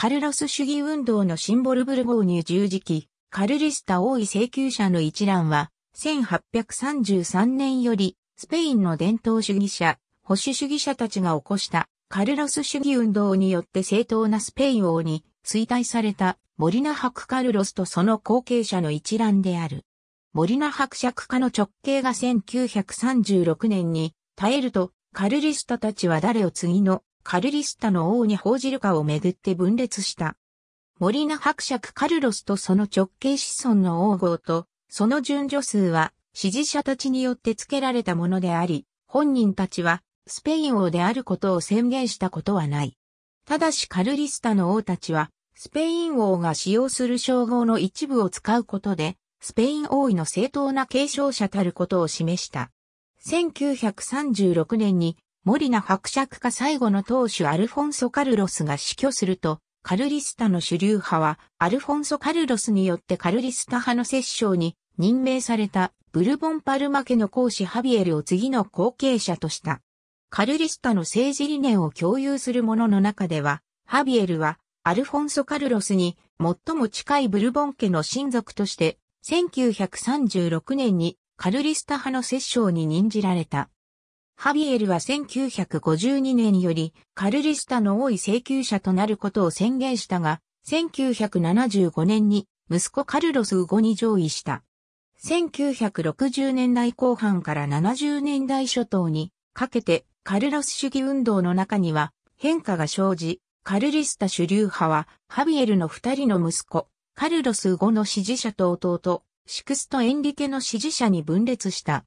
カルロス主義運動のシンボルブルボーニュ十字記、カルリスタ王位請求者の一覧は、1833年より、スペインの伝統主義者、保守主義者たちが起こしたカルロス主義運動によって正当なスペイン王に衰退されたモリナ伯カルロスとその後継者の一覧である。モリナ伯爵家の直系が1936年に耐えるとカルリスタたちは誰を次のカルリスタの王に報じるかをめぐって分裂した。モリナ伯爵カルロスとその直系子孫の王号と、その順序数は支持者たちによって付けられたものであり、本人たちはスペイン王であることを宣言したことはない。ただしカルリスタの王たちは、スペイン王が使用する称号の一部を使うことで、スペイン王位の正当な継承者たることを示した。1936年にリナ伯爵か最後の当主アルフォンソ・カルロスが死去すると、カルリスタの主流派は、アルフォンソ・カルロスによってカルリスタ派の摂政に任命されたブルボン・パルマ家の公子ハビエルを次の後継者とした。カルリスタの政治理念を共有する者の中では、ハビエルはアルフォンソ・カルロスに最も近いブルボン家の親族として、1936年にカルリスタ派の摂政に任じられた。ハビエルは1952年よりカルリスタの多い請求者となることを宣言したが、1975年に息子カルロス・ウゴに上位した。1960年代後半から70年代初頭にかけてカルロス主義運動の中には変化が生じ、カルリスタ主流派はハビエルの二人の息子、カルロス・ウゴの支持者と弟、シクスト・エンリケの支持者に分裂した。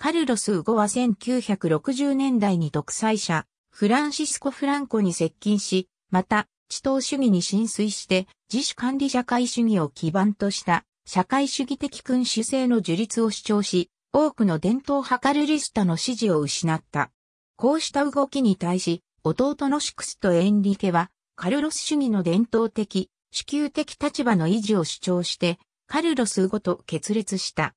カルロス・ウゴは1960年代に独裁者、フランシスコ・フランコに接近し、また、地頭主義に浸水して自主管理社会主義を基盤とした社会主義的君主制の樹立を主張し、多くの伝統派カルリスタの支持を失った。こうした動きに対し、弟のシクスとエンリケは、カルロス主義の伝統的、支給的立場の維持を主張して、カルロス・ウゴと決裂した。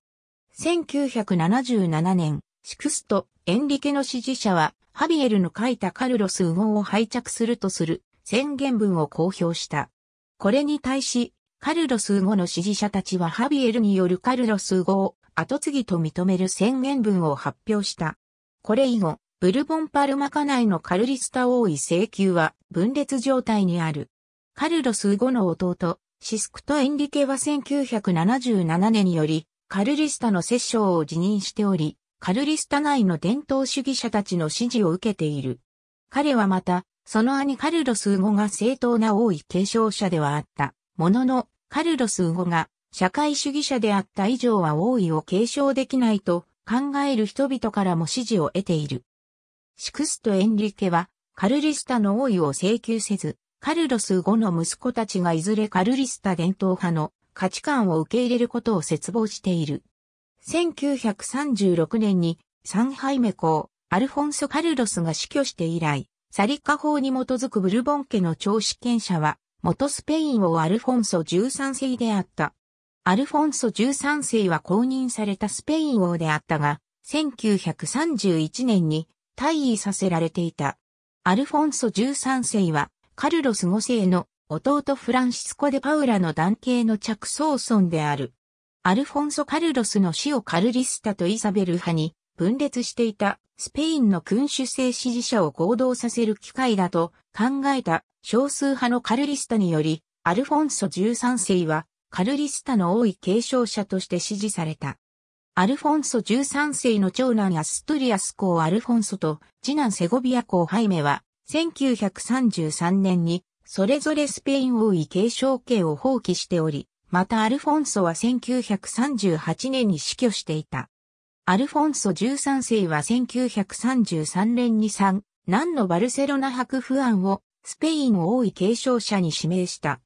1977年、シクスト・エンリケの支持者は、ハビエルの書いたカルロス・ウォンを拝着するとする宣言文を公表した。これに対し、カルロス・ウゴの支持者たちはハビエルによるカルロス・ウゴを後継ぎと認める宣言文を発表した。これ以後、ブルボンパルマカ内のカルリスタ王位請求は分裂状態にある。カルロス・ウゴの弟、シスクとエンリケは1977年により、カルリスタの摂政を辞任しており、カルリスタ内の伝統主義者たちの支持を受けている。彼はまた、その兄カルロス・ウゴが正当な王位継承者ではあった。ものの、カルロス・ウゴが社会主義者であった以上は王位を継承できないと考える人々からも支持を得ている。シクスト・エンリケは、カルリスタの王位を請求せず、カルロス・ウゴの息子たちがいずれカルリスタ伝統派の価値観を受け入れることを絶望している。1936年に3杯目公、アルフォンソ・カルロスが死去して以来、サリカ法に基づくブルボン家の長子権者は、元スペイン王アルフォンソ13世であった。アルフォンソ13世は公認されたスペイン王であったが、1931年に退位させられていた。アルフォンソ13世はカルロス5世の弟フランシスコ・デ・パウラの男系の着想村である。アルフォンソ・カルロスの死をカルリスタとイザベル派に分裂していたスペインの君主制支持者を行動させる機会だと考えた少数派のカルリスタにより、アルフォンソ13世はカルリスタの多い継承者として支持された。アルフォンソ13世の長男アストリアス公アルフォンソと次男セゴビア公ハイメは1933年にそれぞれスペイン王位継承権を放棄しており、またアルフォンソは1938年に死去していた。アルフォンソ13世は1933年に3、南のバルセロナ博不安をスペイン王位継承者に指名した。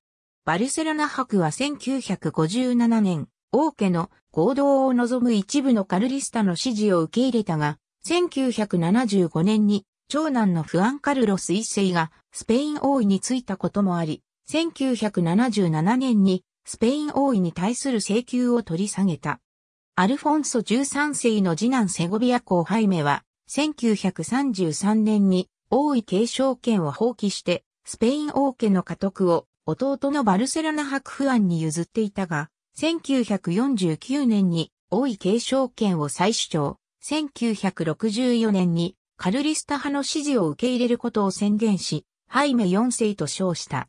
バルセロナ博は1957年、王家の合同を望む一部のカルリスタの支持を受け入れたが、1975年に長男のフアンカルロス一世がスペイン王位に就いたこともあり、1977年にスペイン王位に対する請求を取り下げた。アルフォンソ13世の次男セゴビア公ハイメは、1933年に王位継承権を放棄して、スペイン王家の家督を弟のバルセロナ博不案に譲っていたが、1949年に王位継承権を再主張、1964年にカルリスタ派の支持を受け入れることを宣言し、ハイメ4世と称した。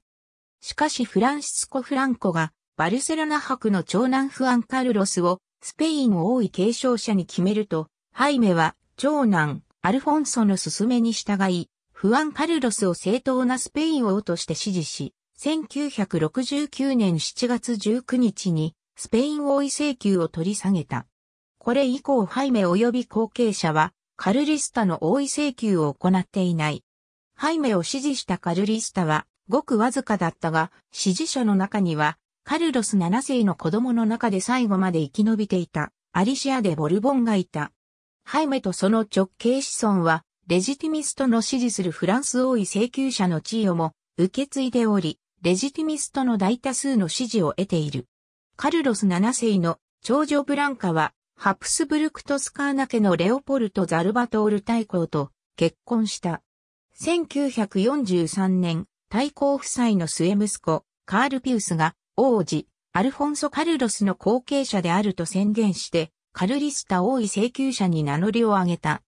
しかしフランシスコ・フランコがバルセロナ博の長男フアン・カルロスをスペインを王位継承者に決めると、ハイメは長男アルフォンソの勧めに従い、フアン・カルロスを正当なスペイン王として支持し、1969年7月19日にスペイン王位請求を取り下げた。これ以降ハイメ及び後継者はカルリスタの王位請求を行っていない。ハイメを支持したカルリスタは、ごくわずかだったが、支持者の中には、カルロス7世の子供の中で最後まで生き延びていた、アリシア・でボルボンがいた。ハイメとその直系子孫は、レジティミストの支持するフランス王位請求者の地位をも受け継いでおり、レジティミストの大多数の支持を得ている。カルロス7世の長女ブランカは、ハプスブルクトスカーナ家のレオポルト・ザルバトール大公と結婚した。1943年、対抗夫妻の末息子、カール・ピウスが、王子、アルフォンソ・カルロスの後継者であると宣言して、カルリスタ王位請求者に名乗りを上げた。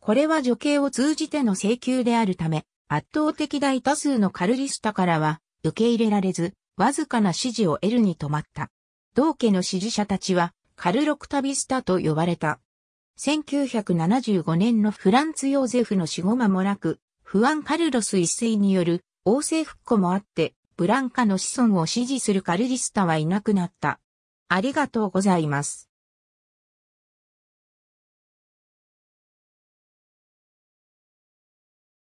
これは女系を通じての請求であるため、圧倒的大多数のカルリスタからは受け入れられず、わずかな支持を得るに止まった。同家の支持者たちは、カルロクタビスタと呼ばれた。1975年のフランツ・ヨーゼフの死後間もなく、フアン・カルロス一世による王政復古もあって、ブランカの子孫を支持するカルディスタはいなくなった。ありがとうございます。